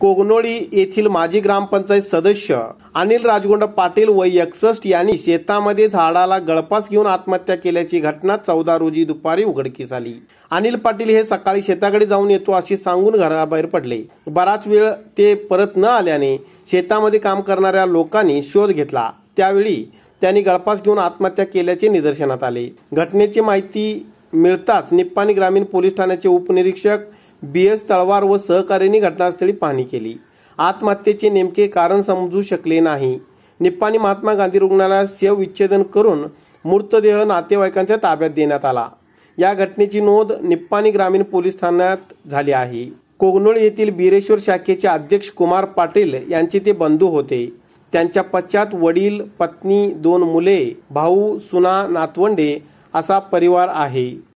कोगनोळी येथील माजी ग्रामपंचायत सदस्य अनिल राजगोंड पाटील व एकसष्ट यांनी शेतामध्ये झाडाला गळपास घेऊन आत्महत्या केल्याची घटना चौदा रोजी दुपारी उघडकीस आली अनिल पाटील हे सकाळी शेताकडे जाऊन येतो अशी सांगून घराबाहेर पडले बराच वेळ ते परत न आल्याने शेतामध्ये काम करणाऱ्या लोकांनी शोध घेतला त्यावेळी त्यांनी गळपास घेऊन आत्महत्या केल्याचे निदर्शनात आले घटनेची माहिती मिळताच निप्पाणी ग्रामीण पोलीस ठाण्याचे उपनिरीक्षक बी एस तळवार व सहकार्यांनी घटनास्थळी पाहणी केली आत्महत्येचे नेमके कारण समजू शकले नाही निप्पानी महात्मा गांधी रुग्णालयात विच्छेदन करून मृतदेह नातेवाईकांच्या ताब्यात देण्यात आला या घटनेची नोंद निप्पाणी ग्रामीण पोलीस ठाण्यात झाली आहे कोगनोळ येथील बिरेश्वर शाखेचे अध्यक्ष कुमार पाटील यांचे ते बंधू होते त्यांच्या पश्चात वडील पत्नी दोन मुले भाऊ सुना नातवंडे असा परिवार आहे